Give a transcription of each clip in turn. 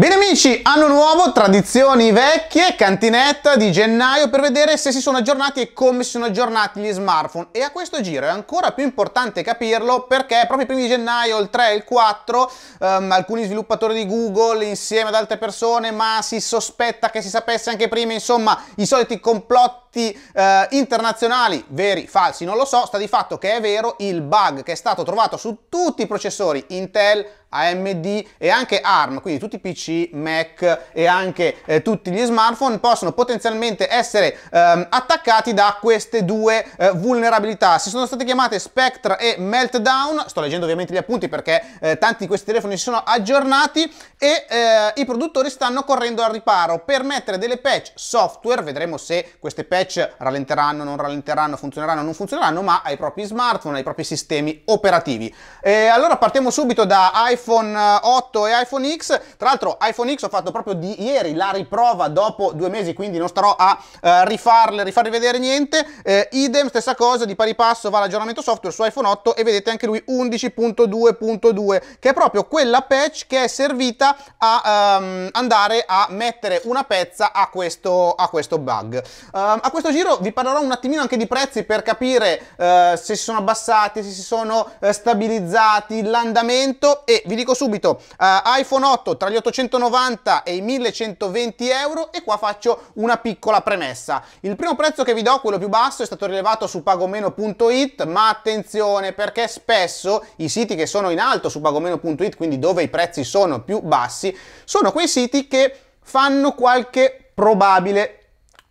Bene amici, anno nuovo, tradizioni vecchie, cantinetta di gennaio per vedere se si sono aggiornati e come si sono aggiornati gli smartphone e a questo giro è ancora più importante capirlo perché proprio i primi di gennaio, il 3 e il 4, ehm, alcuni sviluppatori di Google insieme ad altre persone, ma si sospetta che si sapesse anche prima, insomma i soliti complotti fatti eh, internazionali, veri, falsi, non lo so, sta di fatto che è vero il bug che è stato trovato su tutti i processori Intel, AMD e anche ARM, quindi tutti i PC, Mac e anche eh, tutti gli smartphone possono potenzialmente essere ehm, attaccati da queste due eh, vulnerabilità. Si sono state chiamate Spectre e Meltdown, sto leggendo ovviamente gli appunti perché eh, tanti di questi telefoni si sono aggiornati e eh, i produttori stanno correndo al riparo per mettere delle patch software, vedremo se queste patch patch rallenteranno, non rallenteranno, funzioneranno, non funzioneranno, ma ai propri smartphone, ai propri sistemi operativi. E allora partiamo subito da iPhone 8 eh, e iPhone X. Tra l'altro iPhone X ho fatto proprio di ieri la riprova dopo due mesi, quindi non starò a eh, rifarle, rifarvi vedere niente. Eh, idem, stessa cosa, di pari passo va l'aggiornamento software su iPhone 8 e vedete anche lui 11.2.2, che è proprio quella patch che è servita a um, andare a mettere una pezza a questo, a questo bug. Um, a questo giro vi parlerò un attimino anche di prezzi per capire eh, se si sono abbassati, se si sono eh, stabilizzati, l'andamento e vi dico subito eh, iPhone 8 tra gli 890 e i 1120 euro e qua faccio una piccola premessa. Il primo prezzo che vi do, quello più basso, è stato rilevato su pagomeno.it ma attenzione perché spesso i siti che sono in alto su pagomeno.it quindi dove i prezzi sono più bassi sono quei siti che fanno qualche probabile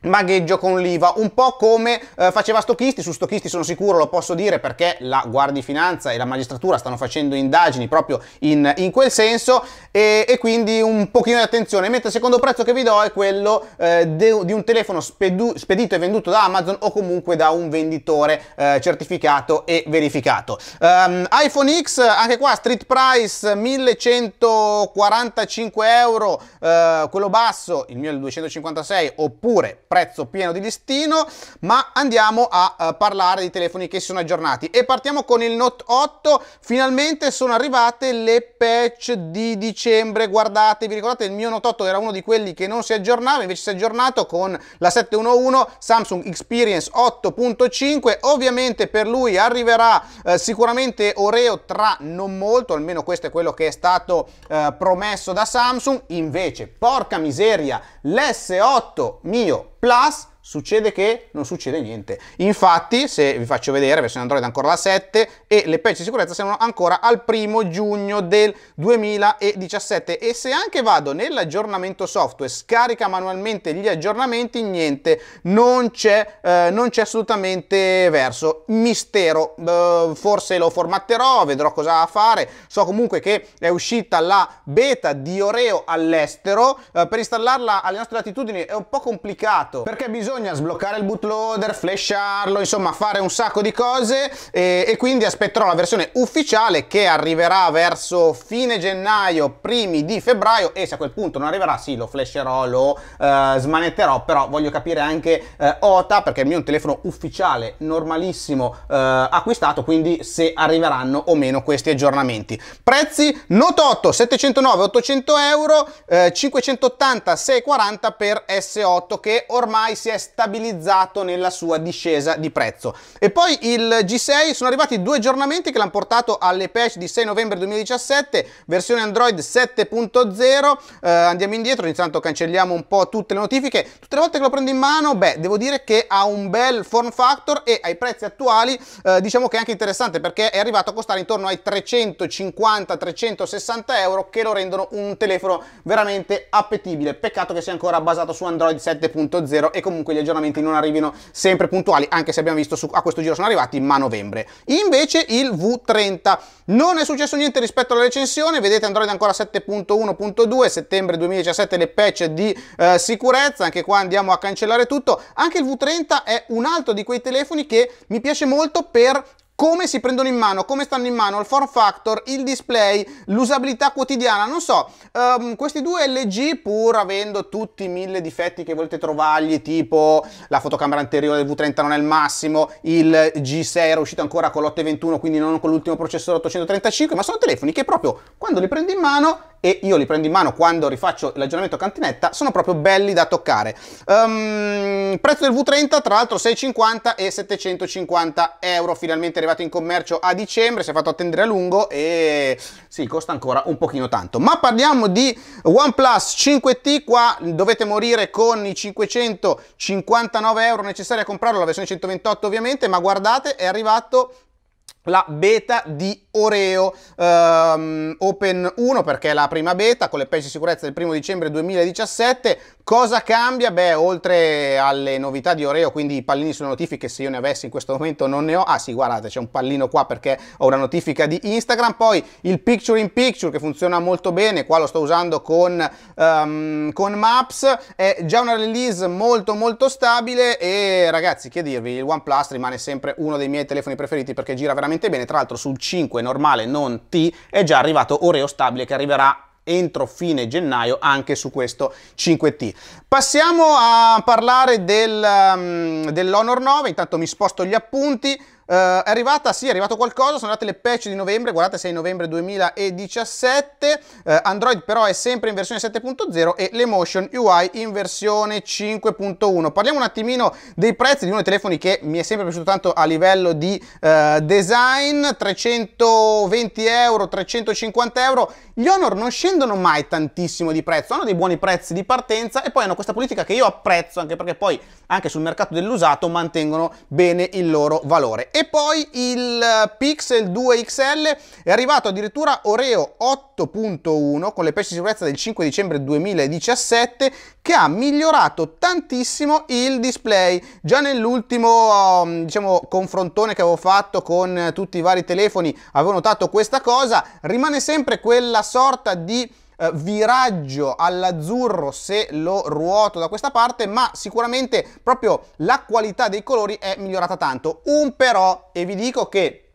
magheggio con l'IVA, un po' come eh, faceva Stochisti, su Stochisti sono sicuro, lo posso dire perché la Guardia di Finanza e la magistratura stanno facendo indagini proprio in, in quel senso e, e, quindi un pochino di attenzione, mentre il secondo prezzo che vi do è quello eh, de, di un telefono spedu, spedito e venduto da Amazon o comunque da un venditore eh, certificato e verificato. Um, iPhone X, anche qua street price 1145 euro, eh, quello basso, il mio è il 256 oppure prezzo pieno di listino, ma andiamo a uh, parlare di telefoni che si sono aggiornati e partiamo con il Note 8, finalmente sono arrivate le patch di dicembre, guardate, vi ricordate il mio Note 8 era uno di quelli che non si aggiornava, invece si è aggiornato con la 711 Samsung Experience 8.5, ovviamente per lui arriverà uh, sicuramente Oreo tra non molto, almeno questo è quello che è stato uh, promesso da Samsung, invece porca miseria, l'S8 mio plus succede che non succede niente. Infatti, se vi faccio vedere, versione Android ancora la 7 e le patch di sicurezza sono ancora al primo giugno del 2017 e se anche vado nell'aggiornamento software, scarica manualmente gli aggiornamenti, niente, non c'è, eh, assolutamente verso. Mistero, eh, forse lo formatterò, vedrò cosa fare. So comunque che è uscita la beta di Oreo all'estero, eh, per installarla alle nostre latitudini è un po' complicato perché bisogna bisogna sbloccare il bootloader, flasharlo, insomma fare un sacco di cose e, e quindi aspetterò la versione ufficiale che arriverà verso fine gennaio, primi di febbraio e se a quel punto non arriverà sì lo flasherò, lo eh, smanetterò, però voglio capire anche eh, OTA perché il mio è un telefono ufficiale normalissimo eh, acquistato, quindi se arriveranno o meno questi aggiornamenti. Prezzi Note 8 709 800 euro, 580 eh, 640 per S8 che ormai si è stabilizzato nella sua discesa di prezzo. E poi il G6 sono arrivati due aggiornamenti che l'hanno portato alle patch di 6 novembre 2017, versione Android 7.0. Eh, andiamo indietro, intanto cancelliamo un po' tutte le notifiche. Tutte le volte che lo prendo in mano, beh, devo dire che ha un bel form factor e ai prezzi attuali eh, diciamo che è anche interessante perché è arrivato a costare intorno ai 350-360 euro che lo rendono un telefono veramente appetibile. Peccato che sia ancora basato su Android 7.0 e comunque comunque gli aggiornamenti non arrivino sempre puntuali, anche se abbiamo visto su, a questo giro sono arrivati, ma a novembre. Invece il V30 non è successo niente rispetto alla recensione, vedete Android ancora 7.1.2, settembre 2017 le patch di eh, sicurezza, anche qua andiamo a cancellare tutto. Anche il V30 è un altro di quei telefoni che mi piace molto per come si prendono in mano, come stanno in mano il form factor, il display, l'usabilità quotidiana, non so, um, questi due LG pur avendo tutti i mille difetti che volete trovargli, tipo la fotocamera anteriore del V30 non è il massimo, il G6 era uscito ancora con l'821, quindi non con l'ultimo processore 835, ma sono telefoni che proprio quando li prendi in mano e io li prendo in mano quando rifaccio l'aggiornamento cantinetta, sono proprio belli da toccare. Um, prezzo del V30 tra l'altro 650 e 750 euro, finalmente arrivato in commercio a dicembre, si è fatto attendere a lungo e sì, costa ancora un pochino tanto. Ma parliamo di OnePlus 5T, qua dovete morire con i 559 euro necessari a comprarlo, la versione 128 ovviamente, ma guardate è arrivato la beta di Oreo um, Open 1 perché è la prima beta con le patch di sicurezza del 1 dicembre 2017 Cosa cambia? Beh, oltre alle novità di Oreo, quindi i pallini sulle notifiche, se io ne avessi in questo momento non ne ho. Ah sì, guardate, c'è un pallino qua perché ho una notifica di Instagram. Poi il picture in picture che funziona molto bene, qua lo sto usando con, um, con Maps. È già una release molto molto stabile e ragazzi, che dirvi, il OnePlus rimane sempre uno dei miei telefoni preferiti perché gira veramente bene. Tra l'altro sul 5 normale, non T, è già arrivato Oreo stabile che arriverà entro fine gennaio anche su questo 5T. Passiamo a parlare del, um, dell'Honor 9, intanto mi sposto gli appunti. Uh, è arrivata, sì, è arrivato qualcosa, sono andate le patch di novembre, guardate 6 novembre 2017, uh, eh, Android però è sempre in versione 7.0 e l'Emotion UI in versione 5.1. Parliamo un attimino dei prezzi di uno dei telefoni che mi è sempre piaciuto tanto a livello di uh, design, 320 euro, 350 euro, gli Honor non scendono mai tantissimo di prezzo, hanno dei buoni prezzi di partenza e poi hanno questa politica che io apprezzo anche perché poi anche sul mercato dell'usato mantengono bene il loro valore. E e poi il Pixel 2 XL è arrivato addirittura Oreo 8.1 con le patch di sicurezza del 5 dicembre 2017 che ha migliorato tantissimo il display. Già nell'ultimo um, diciamo, confrontone che avevo fatto con tutti i vari telefoni avevo notato questa cosa, rimane sempre quella sorta di eh, viraggio all'azzurro se lo ruoto da questa parte, ma sicuramente proprio la qualità dei colori è migliorata tanto. Un però, e vi dico che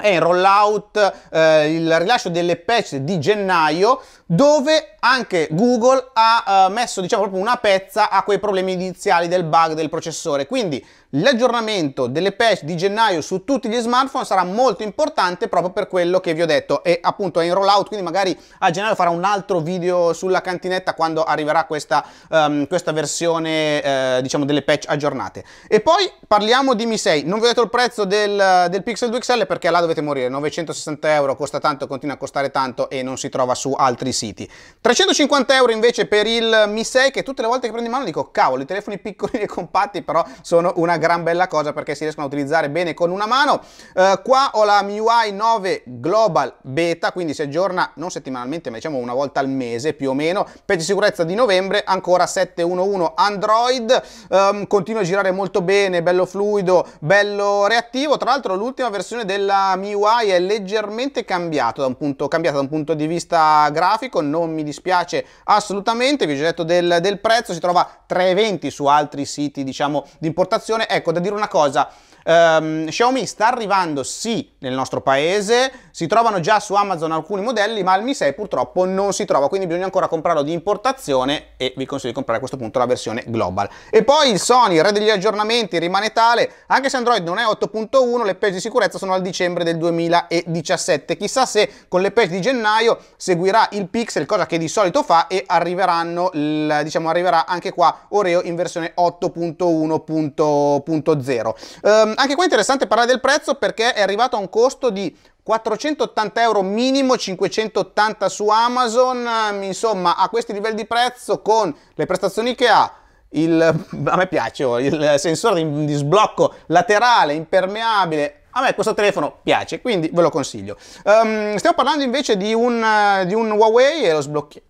è in rollout eh, il rilascio delle patch di gennaio dove anche Google ha eh, messo diciamo proprio una pezza a quei problemi iniziali del bug del processore quindi L'aggiornamento delle patch di gennaio su tutti gli smartphone sarà molto importante proprio per quello che vi ho detto e appunto è in rollout quindi magari a gennaio farò un altro video sulla cantinetta quando arriverà questa, um, questa versione eh, diciamo delle patch aggiornate. E poi parliamo di Mi 6, non vi ho detto il prezzo del, del Pixel 2 XL perché là dovete morire, 960 euro costa tanto, continua a costare tanto e non si trova su altri siti. 350 euro invece per il Mi 6 che tutte le volte che prendo in mano dico cavolo i telefoni piccoli e compatti però sono una gran bella cosa perché si riescono a utilizzare bene con una mano. Eh, qua ho la MIUI 9 Global Beta, quindi si aggiorna non settimanalmente ma diciamo una volta al mese più o meno. Peggia sicurezza di novembre, ancora 7.1.1 Android, ehm, continua a girare molto bene, bello fluido, bello reattivo. Tra l'altro l'ultima versione della MIUI è leggermente cambiata da, da un punto di vista grafico, non mi dispiace assolutamente, vi ho già detto del, del prezzo, si trova 3,20 su altri siti diciamo di importazione ecco, da dire una cosa, Um, Xiaomi sta arrivando sì nel nostro paese, si trovano già su Amazon alcuni modelli, ma il Mi 6 purtroppo non si trova, quindi bisogna ancora comprarlo di importazione e vi consiglio di comprare a questo punto la versione global. E poi il Sony, il re degli aggiornamenti, rimane tale, anche se Android non è 8.1, le page di sicurezza sono al dicembre del 2017. Chissà se con le page di gennaio seguirà il Pixel, cosa che di solito fa, e arriveranno, il, diciamo, arriverà anche qua Oreo in versione 8.1.0. Um, anche qua è interessante parlare del prezzo perché è arrivato a un costo di 480 euro minimo, 580 su Amazon, ehm, insomma a questi livelli di prezzo con le prestazioni che ha, il, a me piace oh, il sensore di, sblocco laterale, impermeabile, a me questo telefono piace, quindi ve lo consiglio. Um, stiamo parlando invece di un, di un Huawei e lo, sblocchi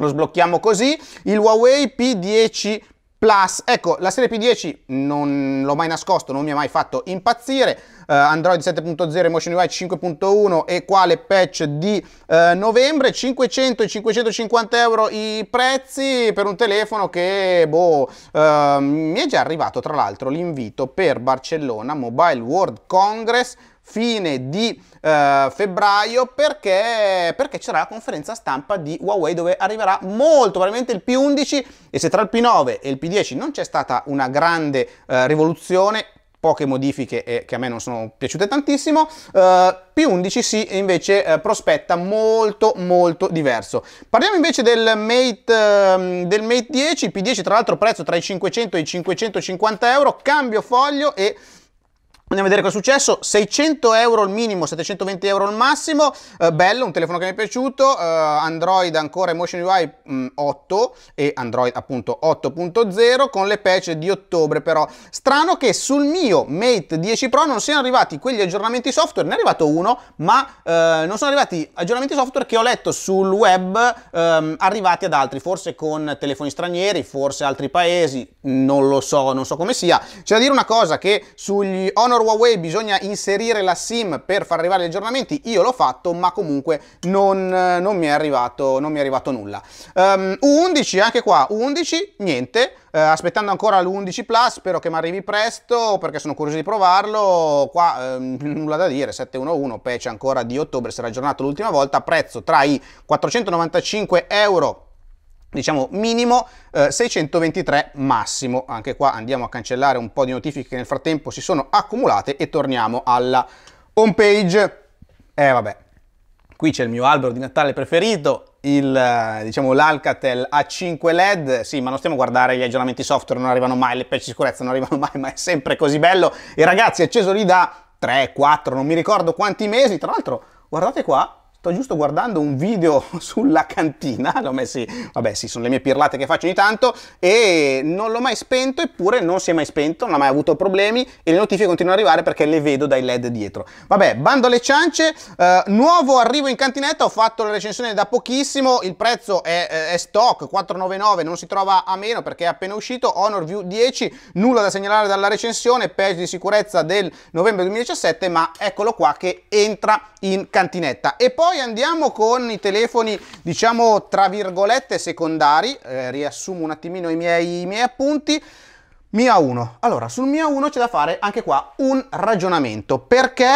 lo sblocchiamo così, il Huawei P10 Plus. Ecco, la serie P10 non l'ho mai nascosto, non mi ha mai fatto impazzire. Uh, Android 7.0 Motion UI 5.1 e quale patch di uh, novembre 500 e 550 euro i prezzi per un telefono che boh uh, mi è già arrivato tra l'altro l'invito per Barcellona Mobile World Congress fine di eh, febbraio perché, perché c'era la conferenza stampa di Huawei dove arriverà molto probabilmente il P11 e se tra il P9 e il P10 non c'è stata una grande eh, rivoluzione poche modifiche eh, che a me non sono piaciute tantissimo, uh, eh, P11 sì invece uh, prospetta molto molto diverso. Parliamo invece del Mate, uh, del Mate 10, P10 tra l'altro prezzo tra i 500 e i 550 euro, cambio foglio e Andiamo a vedere cosa è successo, 600 euro il minimo, 720 euro il massimo, eh, bello, un telefono che mi è piaciuto, eh, Android ancora Emotion UI mh, 8 e Android appunto 8.0 con le patch di ottobre però. Strano che sul mio Mate 10 Pro non siano arrivati quegli aggiornamenti software, ne è arrivato uno, ma eh, non sono arrivati aggiornamenti software che ho letto sul web ehm, arrivati ad altri, forse con telefoni stranieri, forse altri paesi, non lo so, non so come sia. C'è da dire una cosa che sugli Honor error Huawei bisogna inserire la SIM per far arrivare gli aggiornamenti, io l'ho fatto ma comunque non, eh, non, mi, è arrivato, non mi, è arrivato, nulla. Um, ehm, U11 anche qua, U11 niente, uh, aspettando ancora l'11 Plus, spero che mi arrivi presto perché sono curioso di provarlo, qua um, nulla da dire, 711 patch ancora di ottobre, sarà aggiornato l'ultima volta, prezzo tra i 495 euro diciamo minimo eh, 623 massimo anche qua andiamo a cancellare un po' di notifiche che nel frattempo si sono accumulate e torniamo alla home page eh vabbè qui c'è il mio albero di Natale preferito il eh, diciamo l'Alcatel A5 LED sì ma non stiamo a guardare gli aggiornamenti software non arrivano mai le patch di sicurezza non arrivano mai ma è sempre così bello e ragazzi acceso lì da 3 4 non mi ricordo quanti mesi tra l'altro guardate qua Sto giusto guardando un video sulla cantina, l'ho messi, vabbè sì, sono le mie pirlate che faccio ogni tanto e non l'ho mai spento eppure non si è mai spento, non ha mai avuto problemi e le notifiche continuano ad arrivare perché le vedo dai led dietro. Vabbè, bando alle ciance, eh, nuovo arrivo in cantinetta, ho fatto la recensione da pochissimo, il prezzo è, eh, è stock, 4,99, non si trova a meno perché è appena uscito, Honor View 10, nulla da segnalare dalla recensione, page di sicurezza del novembre 2017, ma eccolo qua che entra in cantinetta. E poi poi andiamo con i telefoni, diciamo, tra virgolette secondari, eh, riassumo un attimino i miei, i miei appunti. Mia 1. Allora, sul Mia 1 c'è da fare anche qua un ragionamento, perché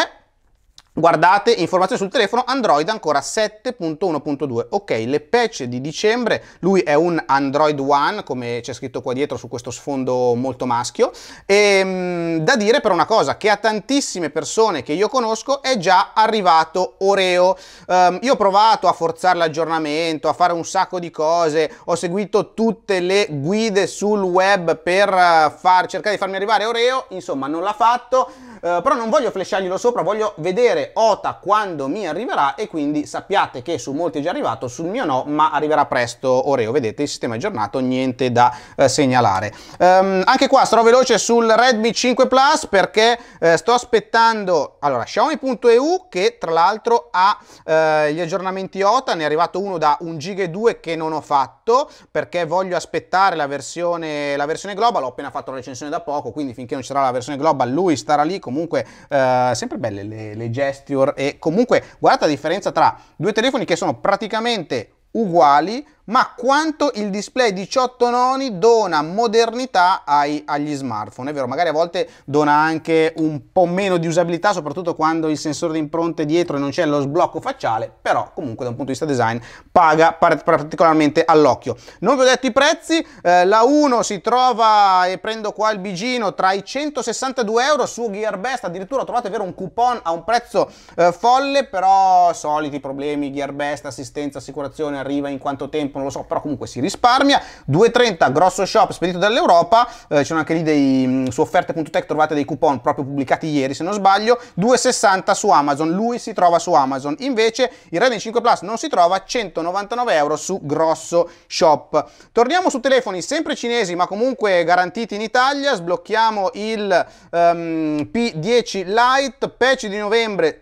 Guardate, informazioni sul telefono, Android ancora 7.1.2. Ok, le patch di dicembre, lui è un Android One, come c'è scritto qua dietro su questo sfondo molto maschio. E ehm, da dire però una cosa, che a tantissime persone che io conosco è già arrivato Oreo. Um, io ho provato a forzare l'aggiornamento, a fare un sacco di cose, ho seguito tutte le guide sul web per eh, far, cercare di farmi arrivare Oreo, insomma non l'ha fatto eh, però non voglio flasharglielo sopra, voglio vedere OTA quando mi arriverà e quindi sappiate che su molti è già arrivato, sul mio no, ma arriverà presto Oreo, vedete il sistema è aggiornato, niente da eh, segnalare. Um, anche qua sarò veloce sul Redmi 5 Plus perché eh, sto aspettando, allora Xiaomi.eu che tra l'altro ha eh, gli aggiornamenti OTA, ne è arrivato uno da 1 giga e 2 che non ho fatto perché voglio aspettare la versione, la versione global, ho appena fatto la recensione da poco, quindi finché non ci sarà la versione global lui starà lì con comunque eh, sempre belle le, le gesture e comunque guardate la differenza tra due telefoni che sono praticamente uguali ma quanto il display 18 noni dona modernità ai, agli smartphone. È vero, magari a volte dona anche un po' meno di usabilità, soprattutto quando il sensore di impronte è dietro e non c'è lo sblocco facciale, però comunque da un punto di vista design paga particolarmente all'occhio. Non vi ho detto i prezzi, eh, la 1 si trova, e prendo qua il bigino, tra i 162 euro su Gearbest, addirittura trovate vero un coupon a un prezzo eh, folle, però soliti problemi, Gearbest, assistenza, assicurazione, arriva in quanto tempo, tempo, non lo so, però comunque si risparmia. 2,30 grosso shop spedito dall'Europa, eh, sono anche lì dei, mm, su offerte.tech trovate dei coupon proprio pubblicati ieri se non sbaglio, 2,60 su Amazon, lui si trova su Amazon, invece il Redmi 5 Plus non si trova, 199 euro su grosso shop. Torniamo su telefoni sempre cinesi ma comunque garantiti in Italia, sblocchiamo il um, ehm, P10 Lite, patch di novembre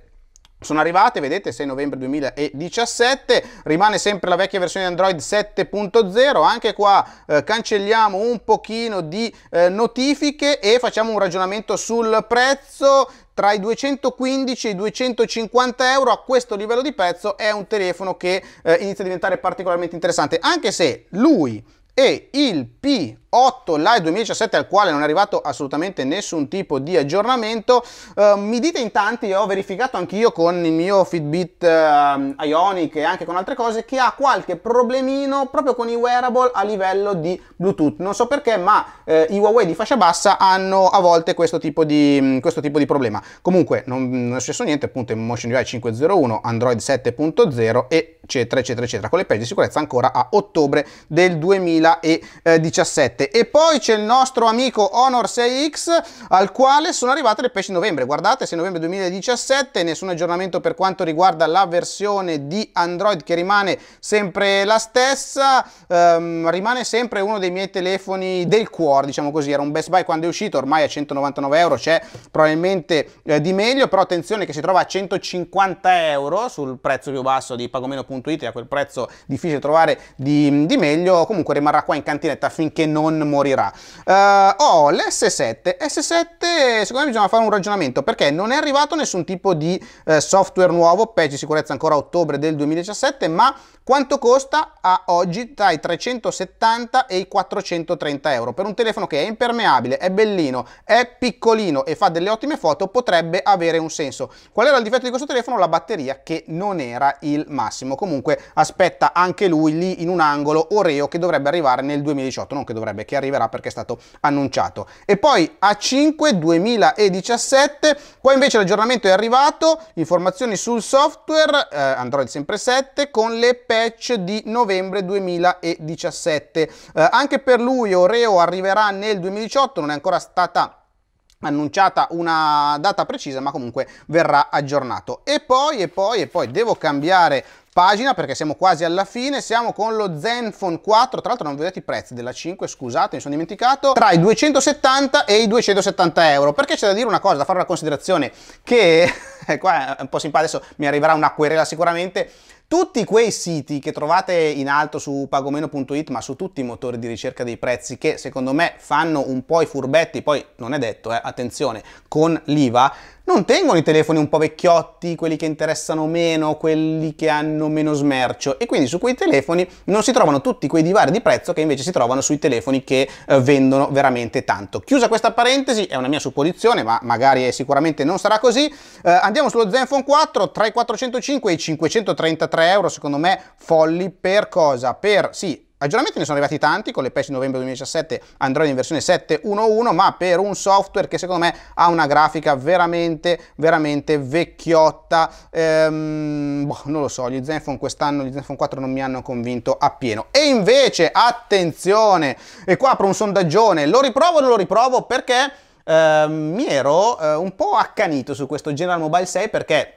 sono arrivate, vedete, 6 novembre 2017, rimane sempre la vecchia versione Android 7.0, anche qua eh, cancelliamo un pochino di eh, notifiche e facciamo un ragionamento sul prezzo, tra i 215 e i 250 euro a questo livello di prezzo è un telefono che eh, inizia a diventare particolarmente interessante, anche se lui e il P 8 live 2017 al quale non è arrivato assolutamente nessun tipo di aggiornamento uh, mi dite in tanti ho verificato anch'io con il mio Fitbit uh, Ionic e anche con altre cose che ha qualche problemino proprio con i wearable a livello di Bluetooth non so perché ma uh, i Huawei di fascia bassa hanno a volte questo tipo di, mm, questo tipo di problema comunque non, non, è successo niente appunto in Motion UI 501 Android 7.0 eccetera eccetera eccetera con le page di sicurezza ancora a ottobre del 2017 7 e poi c'è il nostro amico Honor 6X al quale sono arrivate le pesce novembre guardate 6 novembre 2017 nessun aggiornamento per quanto riguarda la versione di Android che rimane sempre la stessa um, rimane sempre uno dei miei telefoni del cuore diciamo così era un Best Buy quando è uscito ormai a 199 euro c'è probabilmente eh, di meglio però attenzione che si trova a 150 euro sul prezzo più basso di pagomeno.it a quel prezzo difficile trovare di, di meglio comunque rimarrà qua in cantinetta finché non non morirà. Uh, eh, ho oh, l'S7. S7 secondo me bisogna fare un ragionamento perché non è arrivato nessun tipo di eh, software nuovo, patch di sicurezza ancora a ottobre del 2017, ma quanto costa a oggi tra i 370 e i 430 euro per un telefono che è impermeabile, è bellino, è piccolino e fa delle ottime foto potrebbe avere un senso. Qual era il difetto di questo telefono? La batteria che non era il massimo. Comunque aspetta anche lui lì in un angolo Oreo che dovrebbe arrivare nel 2018, non che dovrebbe sarebbe che arriverà perché è stato annunciato. E poi A5 2017, qua invece l'aggiornamento è arrivato, informazioni sul software eh, Android sempre 7 con le patch di novembre 2017. Eh, anche per lui Oreo arriverà nel 2018, non è ancora stata annunciata una data precisa ma comunque verrà aggiornato e poi e poi e poi devo cambiare pagina perché siamo quasi alla fine siamo con lo Zenfone 4 tra l'altro non vi ho detto i prezzi della 5 scusate mi sono dimenticato tra i 270 e i 270 euro perché c'è da dire una cosa da fare una considerazione che eh, qua è un po' simpatico adesso mi arriverà una querela sicuramente tutti quei siti che trovate in alto su pagomeno.it ma su tutti i motori di ricerca dei prezzi che secondo me fanno un po' i furbetti poi non è detto eh, attenzione con l'IVA non tengono i telefoni un po' vecchiotti, quelli che interessano meno, quelli che hanno meno smercio e quindi su quei telefoni non si trovano tutti quei divari di prezzo che invece si trovano sui telefoni che eh, vendono veramente tanto. Chiusa questa parentesi, è una mia supposizione, ma magari sicuramente non sarà così. Eh, andiamo sullo Zenfone 4 tra i 405 e i 533 euro, secondo me folli per cosa? Per sì, Aggiornamenti ne sono arrivati tanti, con le patch di novembre 2017 Android in versione 7.1.1, ma per un software che secondo me ha una grafica veramente, veramente vecchiotta, ehm, boh, non lo so, gli Zenfone quest'anno, gli Zenfone 4 non mi hanno convinto appieno. E invece, attenzione, e qua apro un sondaggione, lo riprovo o non lo riprovo perché ehm, mi ero eh, un po' accanito su questo General Mobile 6 perché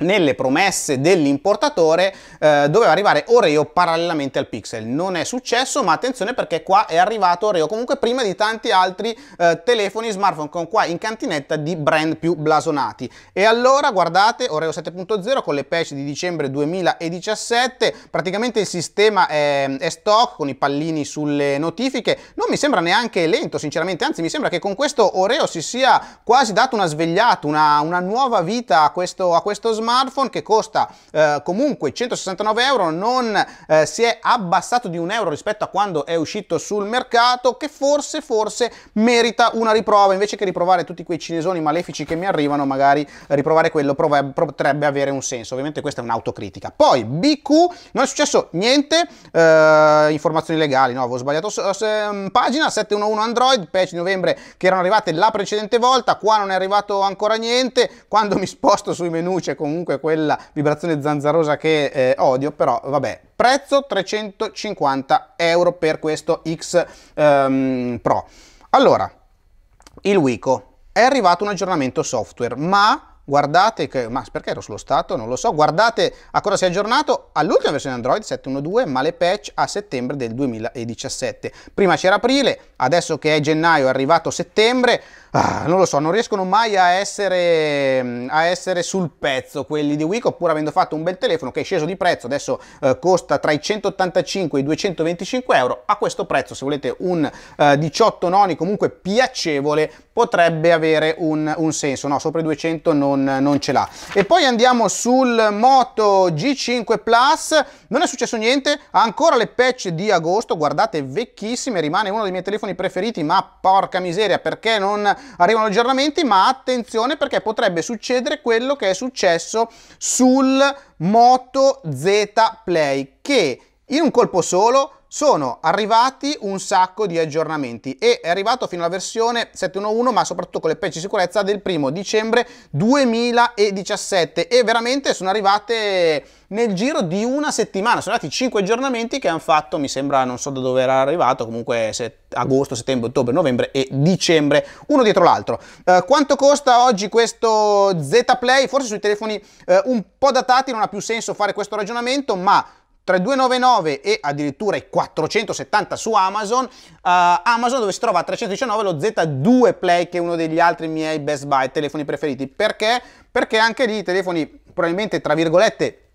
nelle promesse dell'importatore eh, doveva arrivare Oreo parallelamente al Pixel. Non è successo, ma attenzione perché qua è arrivato Oreo comunque prima di tanti altri eh, telefoni smartphone con qua in cantinetta di brand più blasonati. E allora guardate Oreo 7.0 con le patch di dicembre 2017, praticamente il sistema è, è stock con i pallini sulle notifiche. Non mi sembra neanche lento, sinceramente, anzi mi sembra che con questo Oreo si sia quasi dato una svegliata, una, una nuova vita a questo, a questo smartphone smartphone che costa eh, comunque 169 euro, non eh, si è abbassato di un euro rispetto a quando è uscito sul mercato, che forse, forse merita una riprova, invece che riprovare tutti quei cinesoni malefici che mi arrivano, magari riprovare quello potrebbe avere un senso, ovviamente questa è un'autocritica. Poi BQ, non è successo niente, eh, informazioni legali, no, avevo sbagliato mm, pagina, 711 Android, patch di novembre che erano arrivate la precedente volta, qua non è arrivato ancora niente, quando mi sposto sui menu c'è comunque comunque quella vibrazione zanzarosa che eh, odio, però vabbè, prezzo 350 euro per questo X ehm, Pro. Allora, il Wico, è arrivato un aggiornamento software, ma guardate che, ma perché ero sullo stato? Non lo so, guardate a cosa si è aggiornato all'ultima versione Android 7.1.2, ma le patch a settembre del 2017. Prima c'era aprile, adesso che è gennaio è arrivato settembre, Ah, non lo so, non riescono mai a essere, mm, a essere sul pezzo quelli di Wico, pur avendo fatto un bel telefono che è sceso di prezzo, adesso eh, costa tra i 185 e i 225 euro, a questo prezzo se volete un eh, 18 noni comunque piacevole potrebbe avere un, un senso, no sopra i 200 non, non ce l'ha. E poi andiamo sul Moto G5 Plus, non è successo niente, ha ancora le patch di agosto, guardate vecchissime, rimane uno dei miei telefoni preferiti, ma porca miseria perché non arrivano aggiornamenti, ma attenzione perché potrebbe succedere quello che è successo sul Moto Z Play, che in un colpo solo sono arrivati un sacco di aggiornamenti e è arrivato fino alla versione 7.1.1 ma soprattutto con le patch di sicurezza del primo dicembre 2017 e veramente sono arrivate nel giro di una settimana sono arrivati 5 aggiornamenti che hanno fatto mi sembra non so da dove era arrivato comunque set agosto, settembre, ottobre, novembre e dicembre uno dietro l'altro eh, quanto costa oggi questo Z Play? Forse sui telefoni eh, un po' datati non ha più senso fare questo ragionamento ma 3299 e addirittura i 470 su Amazon, uh, Amazon dove si trova a 319 lo Z2 Play che è uno degli altri miei best buy telefoni preferiti, perché? Perché anche lì i telefoni probabilmente tra virgolette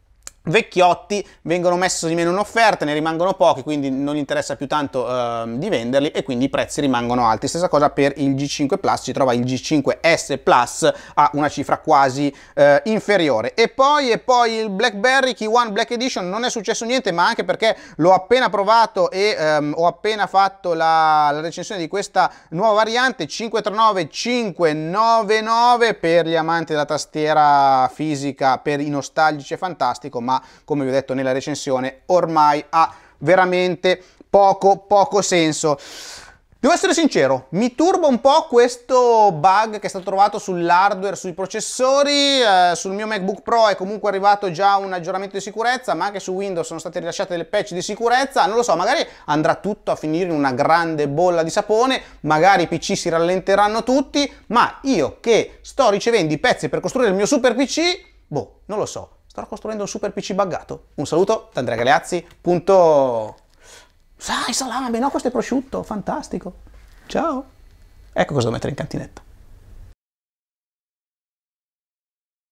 vecchiotti vengono messi di meno in offerta, ne rimangono pochi, quindi non interessa più tanto eh, di venderli e quindi i prezzi rimangono alti. Stessa cosa per il G5 Plus, si trova il G5S Plus a una cifra quasi eh, inferiore. E poi, e poi il BlackBerry Key One Black Edition non è successo niente, ma anche perché l'ho appena provato e ehm, ho appena fatto la, la recensione di questa nuova variante 539 599 per gli amanti della tastiera fisica, per i nostalgici è fantastico, ma come vi ho detto nella recensione ormai ha veramente poco poco senso. Devo essere sincero, mi turba un po' questo bug che è stato trovato sull'hardware, sui processori, eh, sul mio MacBook Pro è comunque arrivato già un aggiornamento di sicurezza, ma anche su Windows sono state rilasciate delle patch di sicurezza, non lo so, magari andrà tutto a finire in una grande bolla di sapone, magari i PC si rallenteranno tutti, ma io che sto ricevendo i pezzi per costruire il mio super PC, boh, non lo so Sto costruendo un super PC buggato. Un saluto da Andrea Galeazzi. Punto... Sai, salame, no, questo è prosciutto, fantastico. Ciao. Ecco cosa devo mettere in cantinetta.